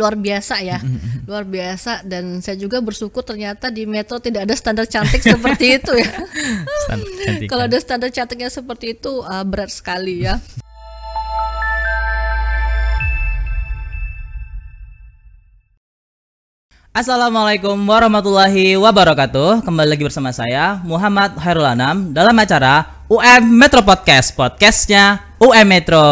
luar biasa ya mm-hmm, mm-hmm. luar biasa dan saya juga bersyukur ternyata di Metro tidak ada standar cantik seperti itu ya kalau kan? ada standar cantiknya seperti itu uh, berat sekali ya Assalamualaikum warahmatullahi wabarakatuh Kembali lagi bersama saya Muhammad Hairul Anam Dalam acara UM Metro Podcast Podcastnya UM Metro.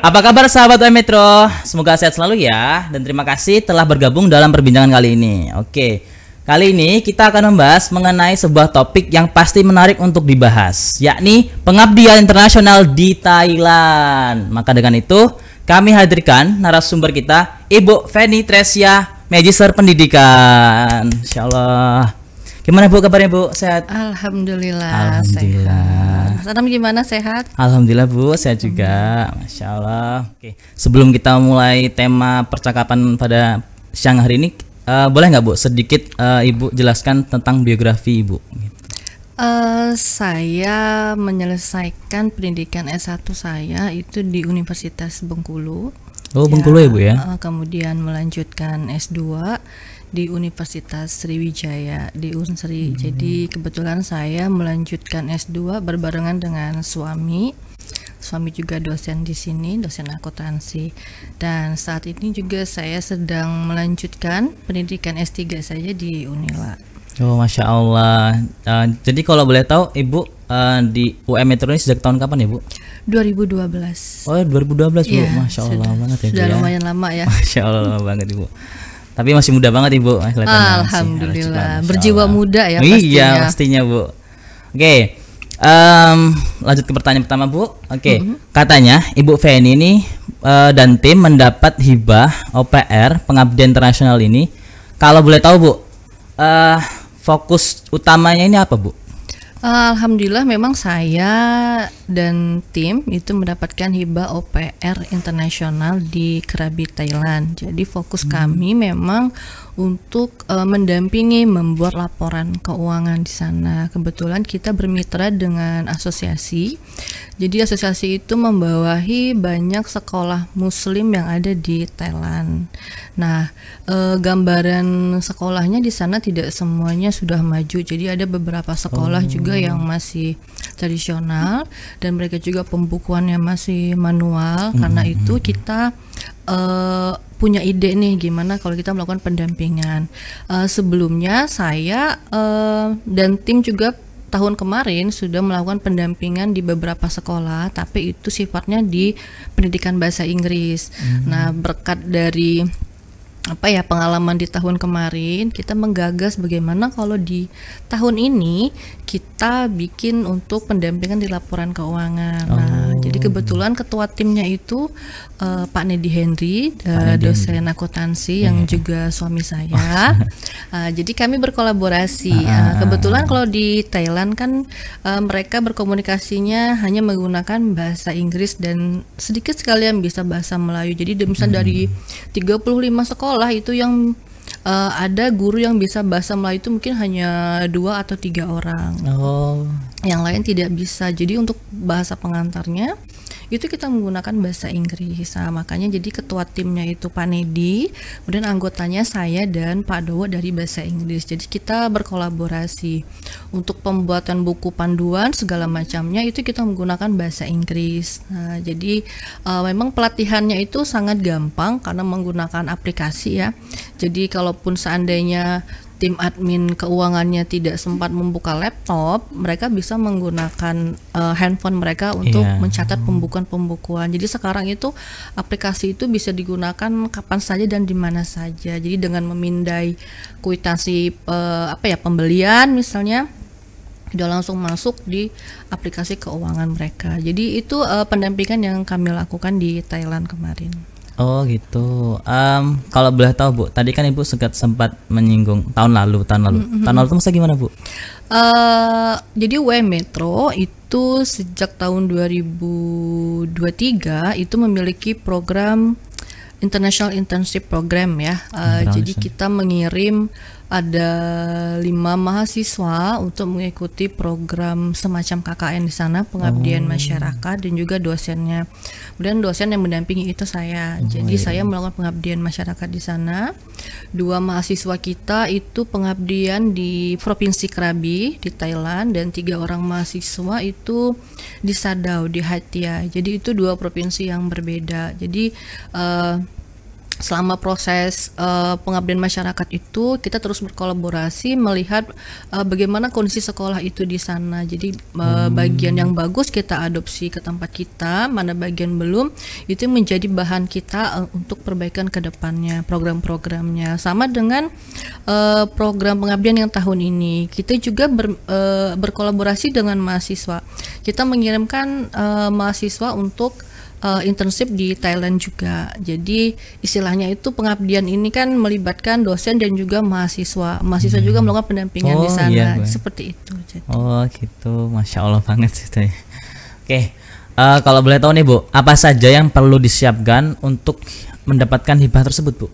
Apa kabar sahabat UM Metro? Semoga sehat selalu ya dan terima kasih telah bergabung dalam perbincangan kali ini. Oke. Kali ini kita akan membahas mengenai sebuah topik yang pasti menarik untuk dibahas, yakni pengabdian internasional di Thailand. Maka dengan itu, kami hadirkan narasumber kita, Ibu Feni Tresia, Magister Pendidikan. Insyaallah. Gimana Bu kabarnya Bu? Sehat? Alhamdulillah. Alhamdulillah. Sehat. salam gimana sehat? Alhamdulillah Bu, sehat juga. Masya Allah. Oke, sebelum kita mulai tema percakapan pada siang hari ini, uh, boleh nggak Bu sedikit uh, Ibu jelaskan tentang biografi Ibu? Uh, saya menyelesaikan pendidikan S1 saya itu di Universitas Bengkulu. Oh, Bengkulu ya, ya Bu ya. Uh, kemudian melanjutkan S2 di Universitas Sriwijaya di Unsri. Hmm. Jadi kebetulan saya melanjutkan S2 berbarengan dengan suami. Suami juga dosen di sini, dosen akuntansi. Dan saat ini juga saya sedang melanjutkan pendidikan S3 saya di Unila. Oh, masya Allah. Uh, jadi kalau boleh tahu, ibu uh, di UM Metro ini sejak tahun kapan ya, bu? 2012. Oh, 2012 bu, ya, masya Allah sudah, banget ya. Sudah ya. lumayan lama ya. Masya Allah banget ibu. Tapi masih muda banget Ibu. Eh, Kelihatannya Alhamdulillah. Masih, Berjiwa muda ya iya, pastinya. Iya, pastinya Bu. Oke. Okay. Um, lanjut ke pertanyaan pertama Bu. Oke, okay. mm -hmm. katanya Ibu Feni ini uh, dan tim mendapat hibah OPR pengabdian internasional ini. Kalau boleh tahu Bu, uh, fokus utamanya ini apa Bu? Alhamdulillah memang saya dan tim itu mendapatkan hibah OPR internasional di Krabi Thailand. Jadi fokus hmm. kami memang untuk uh, mendampingi membuat laporan keuangan di sana. Kebetulan kita bermitra dengan asosiasi. Jadi asosiasi itu membawahi banyak sekolah muslim yang ada di Thailand. Nah, uh, gambaran sekolahnya di sana tidak semuanya sudah maju. Jadi ada beberapa sekolah oh. juga yang masih tradisional dan mereka juga pembukuannya masih manual. Hmm. Karena itu kita uh, punya ide nih gimana kalau kita melakukan pendampingan. Uh, sebelumnya saya uh, dan tim juga tahun kemarin sudah melakukan pendampingan di beberapa sekolah, tapi itu sifatnya di pendidikan bahasa Inggris. Hmm. Nah, berkat dari apa ya pengalaman di tahun kemarin kita menggagas bagaimana kalau di tahun ini kita bikin untuk pendampingan di laporan keuangan. Nah, oh. Nah, jadi kebetulan ketua timnya itu uh, Pak Nedi Henry, Pak uh, Nedi dosen akuntansi yeah. yang iya. juga suami saya. uh, jadi kami berkolaborasi. Uh, uh, kebetulan kalau di Thailand kan uh, mereka berkomunikasinya hanya menggunakan bahasa Inggris dan sedikit sekali yang bisa bahasa Melayu. Jadi misalnya hmm. dari 35 sekolah sekolah itu yang uh, ada guru yang bisa bahasa Melayu itu mungkin hanya dua atau tiga orang. Oh. Yang lain tidak bisa. Jadi untuk bahasa pengantarnya itu kita menggunakan bahasa Inggris nah makanya jadi ketua timnya itu Pak Nedi kemudian anggotanya saya dan Pak Dowo dari bahasa Inggris jadi kita berkolaborasi untuk pembuatan buku panduan segala macamnya itu kita menggunakan bahasa Inggris nah jadi uh, memang pelatihannya itu sangat gampang karena menggunakan aplikasi ya jadi kalaupun seandainya tim admin keuangannya tidak sempat membuka laptop, mereka bisa menggunakan uh, handphone mereka untuk yeah. mencatat pembukuan-pembukuan. Jadi sekarang itu aplikasi itu bisa digunakan kapan saja dan di mana saja. Jadi dengan memindai kuitansi uh, apa ya pembelian misalnya sudah langsung masuk di aplikasi keuangan mereka. Jadi itu uh, pendampingan yang kami lakukan di Thailand kemarin. Oh gitu. Um, kalau boleh tahu bu, tadi kan ibu sempat sempat menyinggung tahun lalu, tahun lalu, mm-hmm. tahun lalu itu masa gimana bu? Uh, jadi W Metro itu sejak tahun 2023 itu memiliki program International Internship Program ya. Uh, jadi kita mengirim ada lima mahasiswa untuk mengikuti program semacam KKN di sana pengabdian oh. masyarakat dan juga dosennya. Kemudian dosen yang mendampingi itu saya. Oh, Jadi iya. saya melakukan pengabdian masyarakat di sana. Dua mahasiswa kita itu pengabdian di provinsi Krabi di Thailand dan tiga orang mahasiswa itu di Sadau di Hatia. Jadi itu dua provinsi yang berbeda. Jadi uh, selama proses uh, pengabdian masyarakat itu kita terus berkolaborasi melihat uh, bagaimana kondisi sekolah itu di sana. Jadi uh, bagian yang bagus kita adopsi ke tempat kita, mana bagian belum itu menjadi bahan kita uh, untuk perbaikan ke depannya program-programnya. Sama dengan uh, program pengabdian yang tahun ini, kita juga ber, uh, berkolaborasi dengan mahasiswa. Kita mengirimkan uh, mahasiswa untuk uh, internship di Thailand juga. Jadi istilahnya itu pengabdian ini kan melibatkan dosen dan juga mahasiswa. Mahasiswa hmm. juga melakukan pendampingan oh, di sana iya, seperti itu. Jadi. Oh gitu, masya Allah banget sih Oke, okay. uh, eh, kalau boleh tahu nih Bu, apa saja yang perlu disiapkan untuk mendapatkan hibah tersebut Bu?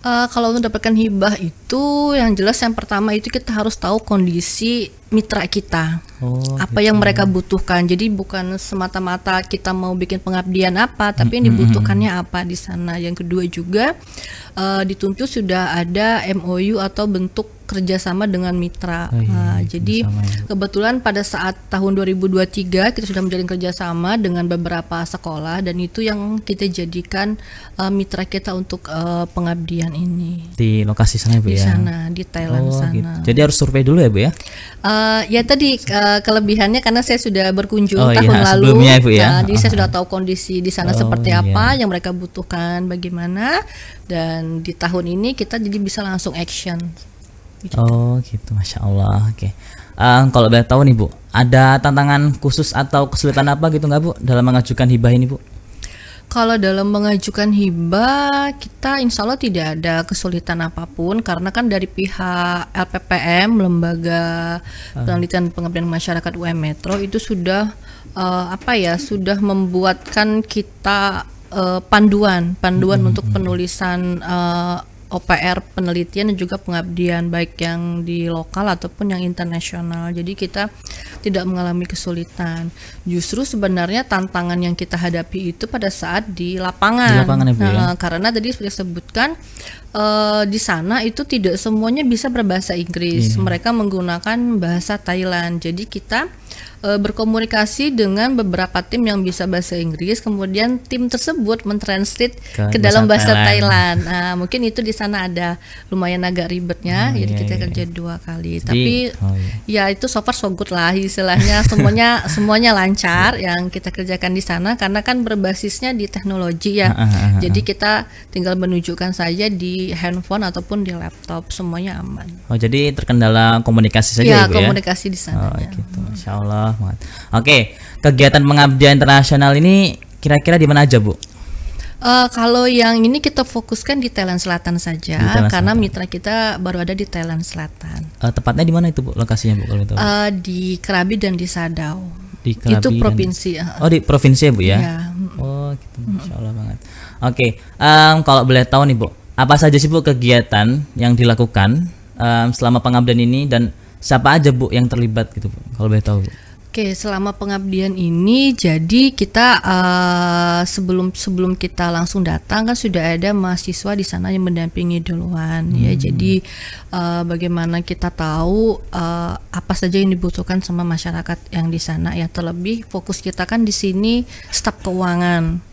Uh, kalau mendapatkan hibah itu yang jelas yang pertama itu kita harus tahu kondisi mitra kita. Oh, apa gitu. yang mereka butuhkan. Jadi bukan semata-mata kita mau bikin pengabdian apa, tapi yang dibutuhkannya apa di sana. Yang kedua juga uh, dituntut sudah ada MOU atau bentuk kerjasama dengan mitra. Oh, iya, nah, iya, jadi iya. kebetulan pada saat tahun 2023 kita sudah menjalin kerjasama dengan beberapa sekolah dan itu yang kita jadikan uh, mitra kita untuk uh, pengabdian ini. Di lokasi sana Bu di ya? Di sana, di Thailand oh, sana. Gitu. Jadi harus survei dulu ya Bu ya? Uh, ya tadi uh, kelebihannya karena saya sudah berkunjung oh, iya, tahun iya, lalu. Sebelumnya ya ya? Nah, jadi oh. saya sudah tahu kondisi di sana oh, seperti apa, yang mereka butuhkan, bagaimana. Dan di tahun ini kita jadi bisa langsung action. Gitu. Oh gitu, masya Allah. Oke. Okay. Uh, kalau boleh tahu nih bu, ada tantangan khusus atau kesulitan apa gitu nggak bu dalam mengajukan hibah ini bu? Kalau dalam mengajukan hibah kita insya Allah tidak ada kesulitan apapun karena kan dari pihak LPPM Lembaga ah. Penelitian Pengabdian Masyarakat UM Metro itu sudah uh, apa ya sudah membuatkan kita uh, panduan panduan mm -hmm. untuk hmm, hmm. penulisan uh, OPR penelitian dan juga pengabdian baik yang di lokal ataupun yang internasional. Jadi kita tidak mengalami kesulitan. Justru sebenarnya tantangan yang kita hadapi itu pada saat di lapangan. Di lapangan ya, Bu, ya? Nah, karena tadi sudah sebutkan uh, di sana itu tidak semuanya bisa berbahasa Inggris. Hmm. Mereka menggunakan bahasa Thailand. Jadi kita uh, berkomunikasi dengan beberapa tim yang bisa bahasa Inggris, kemudian tim tersebut mentranslate ke, ke dalam bahasa Thailand. Thailand. Nah, mungkin itu di sana ada lumayan agak ribetnya. Oh, jadi iya, kita iya. kerja iya. dua kali. Jadi, Tapi oh, iya. ya itu so far so good lah istilahnya semuanya semuanya lancar yang kita kerjakan di sana karena kan berbasisnya di teknologi ya. Ah, ah, ah, jadi kita tinggal menunjukkan saja di handphone ataupun di laptop semuanya aman. Oh jadi terkendala komunikasi saja iya, ya, ibu ya? komunikasi ya? di sana. Oh ya. gitu, Masya Allah. Oke, kegiatan mengabdi internasional ini kira-kira di mana aja bu? Uh, kalau yang ini kita fokuskan di Thailand Selatan saja, di Thailand karena Selatan. mitra kita baru ada di Thailand Selatan. Uh, tepatnya di mana itu bu lokasinya bu kalau itu? Uh, eh, di Kerabi dan di Sadau. Di itu provinsi. Dan... Oh di provinsi ya bu ya? ya. Oh gitu, masya Allah banget. Oke, okay. um, kalau boleh tahu nih bu, apa saja sih Bu kegiatan yang dilakukan um, selama pengabdian ini dan siapa aja Bu yang terlibat gitu Bu, kalau boleh tahu Bu. Oke, selama pengabdian ini jadi kita uh, sebelum sebelum kita langsung datang kan sudah ada mahasiswa di sana yang mendampingi duluan ya. hmm. ya. Jadi uh, bagaimana kita tahu uh, apa saja yang dibutuhkan sama masyarakat yang di sana ya. Terlebih fokus kita kan di sini staf keuangan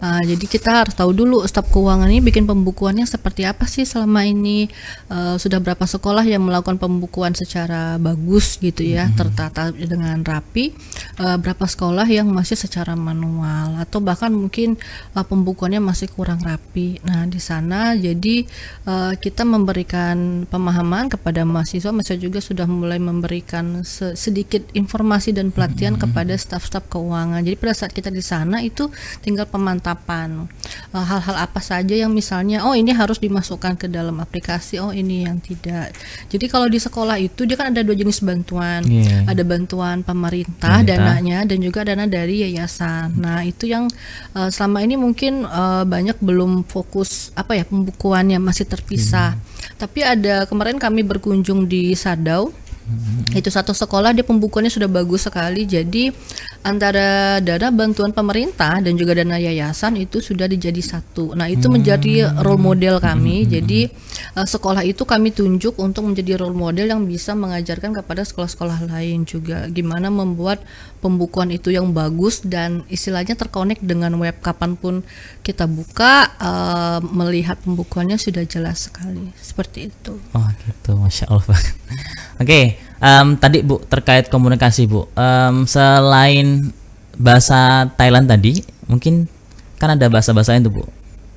Uh, jadi kita harus tahu dulu staf keuangan ini bikin pembukuannya seperti apa sih selama ini uh, sudah berapa sekolah yang melakukan pembukuan secara bagus gitu ya, mm -hmm. tertata dengan rapi. Uh, berapa sekolah yang masih secara manual atau bahkan mungkin uh, pembukuannya masih kurang rapi. Nah, di sana jadi uh, kita memberikan pemahaman kepada mahasiswa, mahasiswa juga sudah mulai memberikan se sedikit informasi dan pelatihan mm -hmm. kepada staf-staf keuangan. Jadi pada saat kita di sana itu tinggal pemantapan eh, hal-hal apa saja yang misalnya oh ini harus dimasukkan ke dalam aplikasi oh ini yang tidak jadi kalau di sekolah itu dia kan ada dua jenis bantuan yeah. ada bantuan pemerintah, pemerintah dananya dan juga dana dari yayasan hmm. nah itu yang uh, selama ini mungkin uh, banyak belum fokus apa ya pembukuannya masih terpisah hmm. tapi ada kemarin kami berkunjung di Sadau Mm-hmm. itu satu sekolah dia pembukunya sudah bagus sekali jadi antara dana bantuan pemerintah dan juga dana yayasan itu sudah dijadi satu nah itu hmm. menjadi mm-hmm. role model kami hmm. jadi uh, sekolah itu kami tunjuk untuk menjadi role model yang bisa mengajarkan kepada sekolah-sekolah lain juga gimana membuat pembukuan itu yang bagus dan istilahnya terkonek dengan web kapanpun kita buka uh, melihat pembukuannya sudah jelas sekali seperti itu oh gitu masya allah oke okay um, tadi Bu terkait komunikasi Bu. Um, selain bahasa Thailand tadi, mungkin kan ada bahasa-bahasa itu Bu.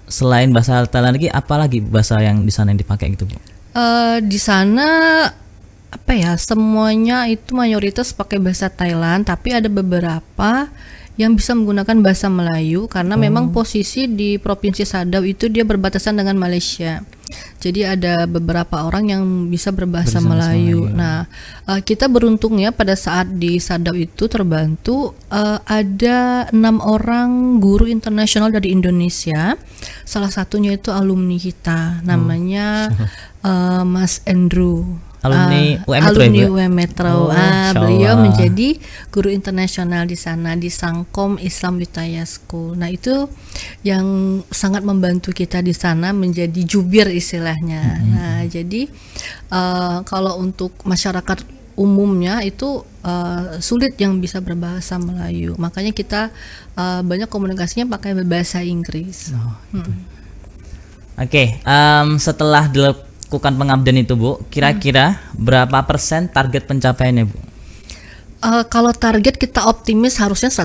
Selain bahasa Thailand lagi, apalagi bahasa yang di sana yang dipakai gitu Bu? Uh, di sana apa ya semuanya itu mayoritas pakai bahasa Thailand, tapi ada beberapa yang bisa menggunakan bahasa Melayu karena hmm. memang posisi di provinsi Sadau itu dia berbatasan dengan Malaysia. Jadi ada beberapa orang yang bisa berbahasa Melayu. Melayu. Nah, uh, kita beruntungnya pada saat di Sadau itu terbantu uh, ada enam orang guru internasional dari Indonesia. Salah satunya itu alumni kita, oh. namanya hmm. uh, Mas Andrew alumni uh, UM Metro. Ya, alumni UM Metro. Oh, uh, beliau menjadi guru internasional di sana di Sangkom Islam Witaya School. Nah, itu yang sangat membantu kita di sana menjadi jubir istilahnya. Mm -hmm. Nah, jadi uh, kalau untuk masyarakat umumnya itu uh, sulit yang bisa berbahasa Melayu. Makanya kita uh, banyak komunikasinya pakai bahasa Inggris. Oh, gitu. hmm. Oke, okay, um, setelah melakukan pengabdian itu Bu, kira-kira berapa persen target pencapaiannya Bu? uh, kalau target kita optimis harusnya 100% iya,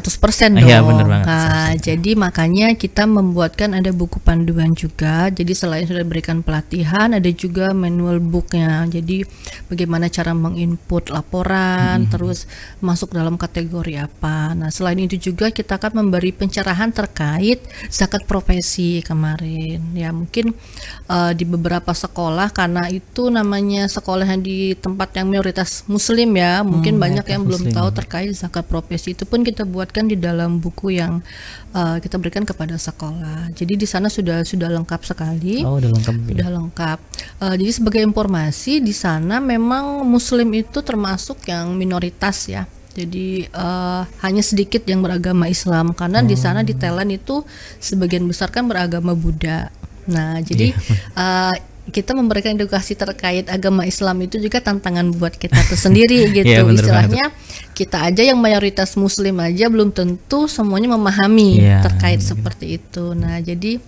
dong. Iya, benar banget. Nah, jadi makanya kita membuatkan ada buku panduan juga. Jadi selain sudah berikan pelatihan, ada juga manual booknya. Jadi bagaimana cara menginput laporan, hmm. terus masuk dalam kategori apa. Nah, selain itu juga kita akan memberi pencerahan terkait zakat profesi kemarin. Ya, mungkin uh, di beberapa sekolah karena itu namanya sekolah yang di tempat yang mayoritas muslim ya, mungkin hmm, ya, banyak yang belum Iya. tahu terkait zakat profesi itu pun kita buatkan di dalam buku yang uh, kita berikan kepada sekolah. Jadi di sana sudah sudah lengkap sekali. Oh, iya. sudah lengkap. Sudah eh, lengkap. Uh, jadi sebagai informasi di sana memang muslim itu termasuk yang minoritas ya. Jadi uh, hanya sedikit yang beragama Islam karena oh. di sana di oh. Thailand itu sebagian besar kan beragama Buddha. Nah, jadi yeah. Iya. uh, kita memberikan edukasi terkait agama Islam itu juga tantangan buat kita tersendiri gitu yeah, istilahnya. Banget kita aja yang mayoritas muslim aja belum tentu semuanya memahami yeah, terkait yeah, seperti itu. Nah, jadi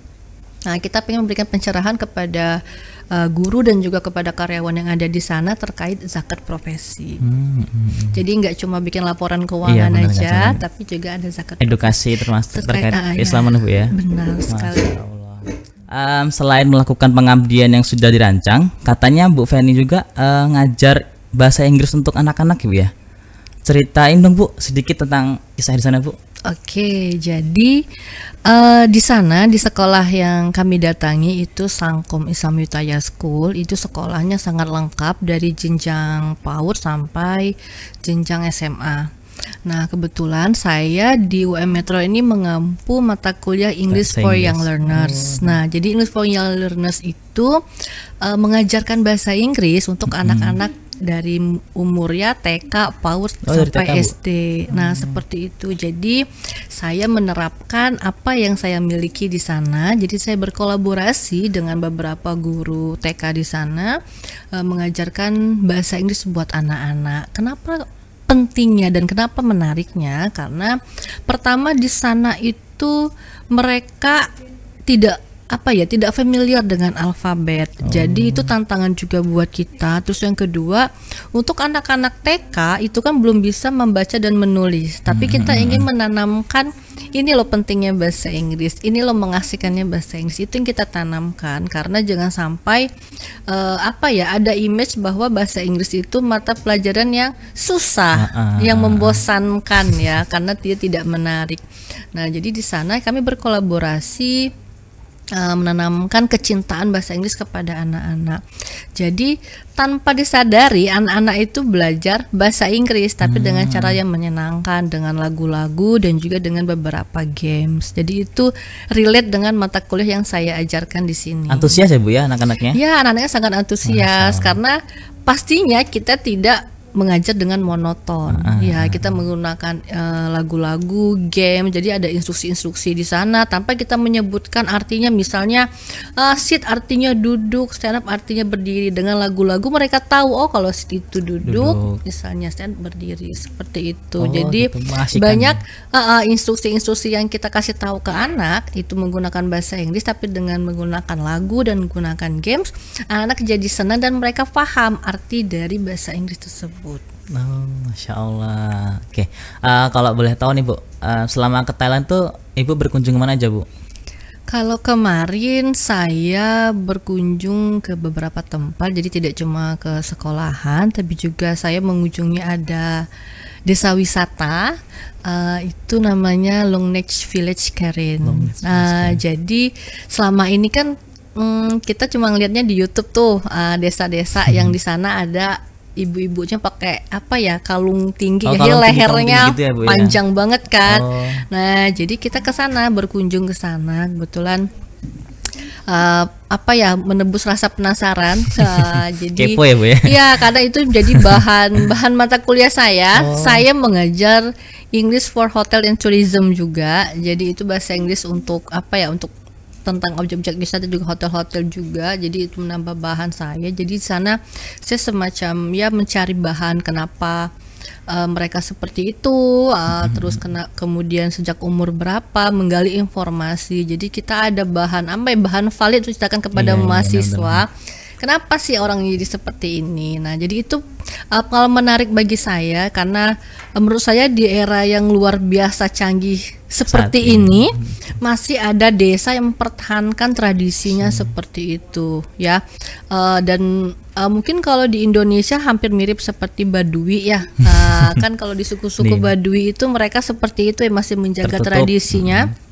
Nah, kita ingin memberikan pencerahan kepada eh, guru dan juga kepada karyawan yang ada di sana terkait zakat profesi. Hmm, hmm. hmm. Jadi nggak cuma bikin laporan keuangan iya, benar, aja, kan, tapi juga ada zakat. Edukasi termasuk terkait, terkait ah, iya. Islam ya. ya. Benar sekali. Um, selain melakukan pengabdian yang sudah dirancang, katanya Bu Feni juga uh, ngajar bahasa Inggris untuk anak-anak, ya ceritain dong Bu sedikit tentang kisah di sana Bu. Oke, jadi uh, di sana di sekolah yang kami datangi itu Sangkom Islam Yutaya School itu sekolahnya sangat lengkap dari jenjang PAUD sampai jenjang SMA. Nah, kebetulan saya di UM Metro ini mengampu mata kuliah English for Young Learners. Hmm. Nah, jadi English for Young Learners itu uh, mengajarkan bahasa Inggris untuk anak-anak -hmm. Anak -anak dari umurnya TK, PAUD oh, sampai TK, SD. Nah, hmm. seperti itu. Jadi saya menerapkan apa yang saya miliki di sana. Jadi saya berkolaborasi dengan beberapa guru TK di sana e, mengajarkan bahasa Inggris buat anak-anak. Kenapa pentingnya dan kenapa menariknya? Karena pertama di sana itu mereka tidak apa ya tidak familiar dengan alfabet. Oh. Jadi itu tantangan juga buat kita. Terus yang kedua, untuk anak-anak TK itu kan belum bisa membaca dan menulis, tapi kita hmm. ingin menanamkan ini loh pentingnya bahasa Inggris, ini loh mengasihkannya bahasa Inggris itu yang kita tanamkan karena jangan sampai uh, apa ya ada image bahwa bahasa Inggris itu mata pelajaran yang susah, uh, uh. yang membosankan ya karena dia tidak menarik. Nah jadi di sana kami berkolaborasi Eh, menanamkan kecintaan bahasa Inggris kepada anak-anak. Jadi tanpa disadari anak-anak itu belajar bahasa Inggris tapi hmm. dengan cara yang menyenangkan dengan lagu-lagu dan juga dengan beberapa games. Jadi itu relate dengan mata kuliah yang saya ajarkan di sini. Antusias ya Bu ya anak-anaknya? Ya, anak-anaknya sangat antusias karena pastinya kita tidak mengajar dengan monoton. Uh, ah, huh ah, ya, ah. kita menggunakan eh, lagu-lagu, game. Jadi ada instruksi-instruksi di sana tanpa kita menyebutkan artinya misalnya uh, eh, sit artinya duduk, stand up artinya berdiri. Dengan lagu-lagu mereka tahu oh kalau sit itu duduk, duduk. misalnya stand berdiri seperti itu. Oh, Jadi gitu. banyak uh, uh, instruksi-instruksi yang kita kasih tahu ke anak itu menggunakan bahasa Inggris tapi dengan menggunakan lagu dan menggunakan games, anak jadi senang dan mereka paham arti dari bahasa Inggris tersebut tersebut. Oh, Masya Allah. Oke, okay. uh, eh, kalau boleh tahu nih Bu, uh, selama ke Thailand tuh Ibu berkunjung mana aja Bu? Kalau kemarin saya berkunjung ke beberapa tempat, jadi tidak cuma ke sekolahan, tapi juga saya mengunjungi ada desa wisata, uh, itu namanya Long Neck Village Karen. uh, jadi selama ini kan um, kita cuma ngelihatnya di YouTube tuh desa-desa uh, hmm. yang di sana ada ibu-ibunya pakai apa ya kalung tinggi oh, jadi kalung lehernya tinggi, tinggi gitu ya, Bu, ya? panjang ya? banget kan oh. nah jadi kita ke sana berkunjung ke sana kebetulan uh, apa ya menebus rasa penasaran uh, jadi kepo ya bu ya ya karena itu menjadi bahan bahan mata kuliah saya oh. saya mengajar English for Hotel and Tourism juga jadi itu bahasa Inggris untuk apa ya untuk tentang objek-objek wisata juga hotel-hotel juga jadi itu menambah bahan saya jadi di sana saya semacam ya mencari bahan kenapa uh, mereka seperti itu uh, hmm terus kena kemudian sejak umur berapa menggali informasi jadi kita ada bahan apa ya, bahan valid ceritakan kepada yeah, iya, iya, mahasiswa yeah, kenapa sih orang jadi seperti ini nah jadi itu uh, menarik bagi saya karena uh, menurut saya di era yang luar biasa canggih seperti Saat ini, ini masih ada desa yang mempertahankan tradisinya hmm. seperti itu ya uh, dan uh, mungkin kalau di Indonesia hampir mirip seperti Badui ya uh, kan kalau di suku-suku Badui itu mereka seperti itu ya masih menjaga Tertutup. tradisinya. Hmm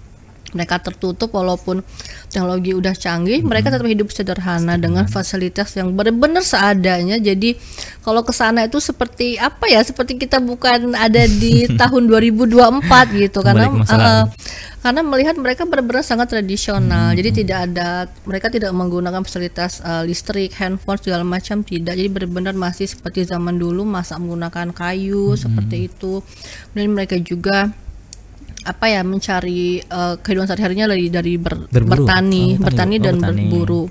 mereka tertutup walaupun teknologi udah canggih hmm. mereka tetap hidup sederhana dengan fasilitas yang benar-benar seadanya jadi kalau ke sana itu seperti apa ya seperti kita bukan ada di tahun 2024 gitu karena uh, karena melihat mereka benar-benar sangat tradisional hmm. jadi tidak ada mereka tidak menggunakan fasilitas uh, listrik handphone segala macam tidak jadi benar-benar masih seperti zaman dulu masa menggunakan kayu hmm. seperti itu dan mereka juga apa ya mencari uh, kehidupan sehari-harinya dari dari ber, oh, bertani, bertani, oh, bertani, dan oh, bertani. berburu.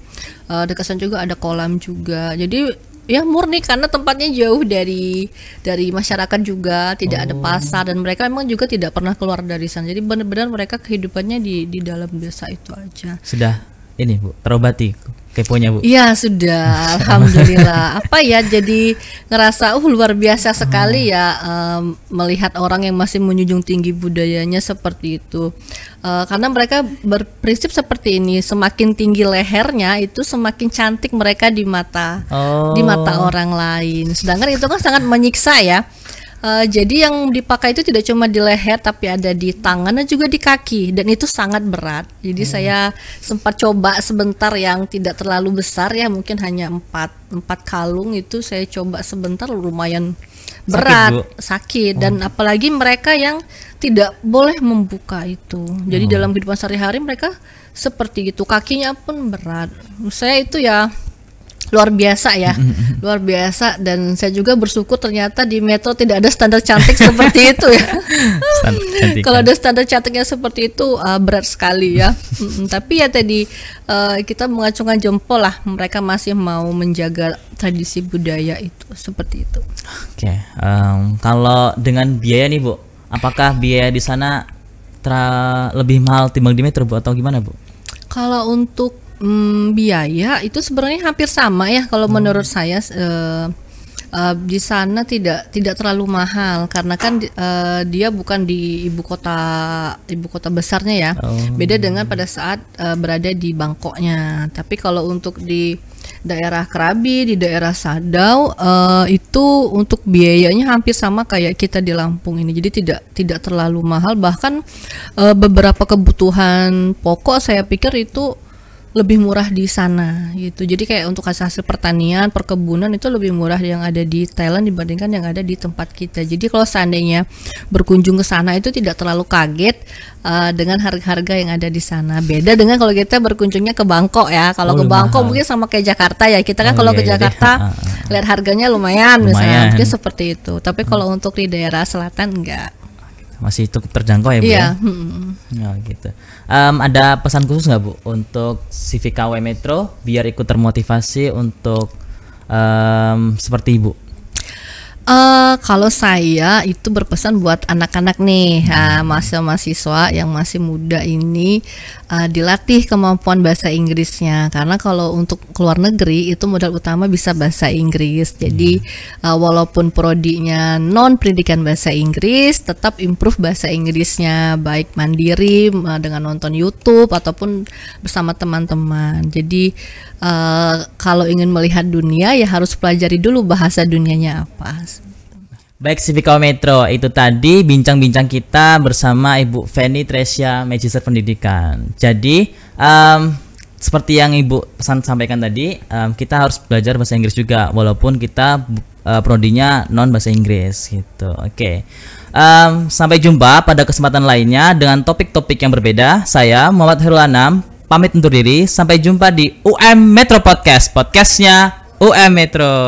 Uh, eh, dekat juga ada kolam juga. Jadi ya murni karena tempatnya jauh dari dari masyarakat juga tidak oh. ada pasar dan mereka memang juga tidak pernah keluar dari sana jadi benar-benar mereka kehidupannya di di dalam desa itu aja sudah ini bu terobati keponya Bu? Iya sudah, alhamdulillah. Apa ya jadi ngerasa uh luar biasa sekali ya um, melihat orang yang masih menjunjung tinggi budayanya seperti itu. Uh, karena mereka berprinsip seperti ini, semakin tinggi lehernya itu semakin cantik mereka di mata oh. di mata oh. orang lain. Sedangkan itu kan sangat menyiksa ya. Uh, jadi yang dipakai itu tidak cuma di leher tapi ada di tangan dan juga di kaki dan itu sangat berat. Jadi hmm. saya sempat coba sebentar yang tidak terlalu besar ya mungkin hanya empat empat kalung itu saya coba sebentar lumayan berat sakit, sakit dan oh. apalagi mereka yang tidak boleh membuka itu. Jadi hmm. dalam kehidupan sehari-hari mereka seperti itu kakinya pun berat. Saya itu ya luar biasa ya luar biasa dan saya juga bersyukur ternyata di Metro tidak ada standar cantik seperti itu ya kalau ada kan? standar cantiknya seperti itu uh, berat sekali ya tapi ya tadi uh, kita mengacungkan jempol lah mereka masih mau menjaga tradisi budaya itu seperti itu oke okay. um, kalau dengan biaya nih bu apakah biaya di sana lebih mahal timbang di Metro bu atau gimana bu kalau untuk hmm, biaya itu sebenarnya hampir sama ya kalau hmm. menurut saya uh, uh, di sana tidak tidak terlalu mahal karena kan uh, dia bukan di ibu kota ibu kota besarnya ya hmm. beda dengan pada saat uh, berada di Bangkoknya tapi kalau untuk di daerah Krabi di daerah Sadau uh, itu untuk biayanya hampir sama kayak kita di Lampung ini jadi tidak tidak terlalu mahal bahkan uh, beberapa kebutuhan pokok saya pikir itu lebih murah di sana gitu. Jadi kayak untuk hasil pertanian, perkebunan itu lebih murah yang ada di Thailand dibandingkan yang ada di tempat kita. Jadi kalau seandainya berkunjung ke sana itu tidak terlalu kaget uh, dengan harga-harga yang ada di sana. Beda dengan kalau kita berkunjungnya ke Bangkok ya. Kalau oh, ke iya. Bangkok mungkin sama kayak Jakarta ya. Kita kan oh, kalau iya, ke iya, iya. Jakarta iya. lihat harganya lumayan, lumayan misalnya. Mungkin seperti itu. Tapi kalau hmm. untuk di daerah selatan enggak masih cukup terjangkau ya bu yeah. ya hmm, hmm, hmm. oh, gitu um, ada pesan khusus nggak bu untuk CVKW Metro biar ikut termotivasi untuk um, seperti ibu Uh, kalau saya itu berpesan buat anak-anak nih, hmm. Eh, mahasiswa-mahasiswa yang masih muda ini uh, dilatih kemampuan bahasa Inggrisnya karena kalau untuk keluar negeri itu modal utama bisa bahasa Inggris jadi uh, walaupun prodinya non pendidikan bahasa Inggris tetap improve bahasa Inggrisnya baik mandiri uh, dengan nonton YouTube ataupun bersama teman-teman jadi uh, kalau ingin melihat dunia ya harus pelajari dulu bahasa dunianya apa Baik Civica Metro, itu tadi bincang-bincang kita bersama Ibu Feni Tresia Magister Pendidikan. Jadi, um, seperti yang Ibu pesan sampaikan tadi, um, kita harus belajar bahasa Inggris juga walaupun kita uh, prodinya non bahasa Inggris gitu. Oke. Okay. Um, sampai jumpa pada kesempatan lainnya dengan topik-topik yang berbeda. Saya Muhammad Herul Anam. pamit undur diri. Sampai jumpa di UM Metro Podcast, podcastnya UM Metro.